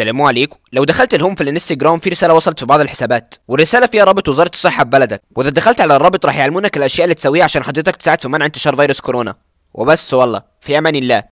السلام عليكم لو دخلت الهوم في الانستجرام في رساله وصلت في بعض الحسابات والرساله فيها رابط وزاره الصحه ببلدك واذا دخلت على الرابط راح يعلمونك الاشياء اللي تسويها عشان حضرتك تساعد في منع انتشار فيروس كورونا وبس والله في امان الله